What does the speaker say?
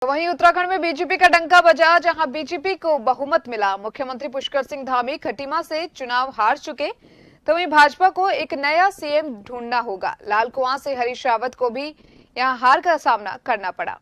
तो वहीं उत्तराखंड में बीजेपी का डंका बजा जहां बीजेपी को बहुमत मिला मुख्यमंत्री पुष्कर सिंह धामी खटीमा से चुनाव हार चुके तो वहीं भाजपा को एक नया सीएम ढूंढना होगा लाल कुआं से हरीश रावत को भी यहां हार का सामना करना पड़ा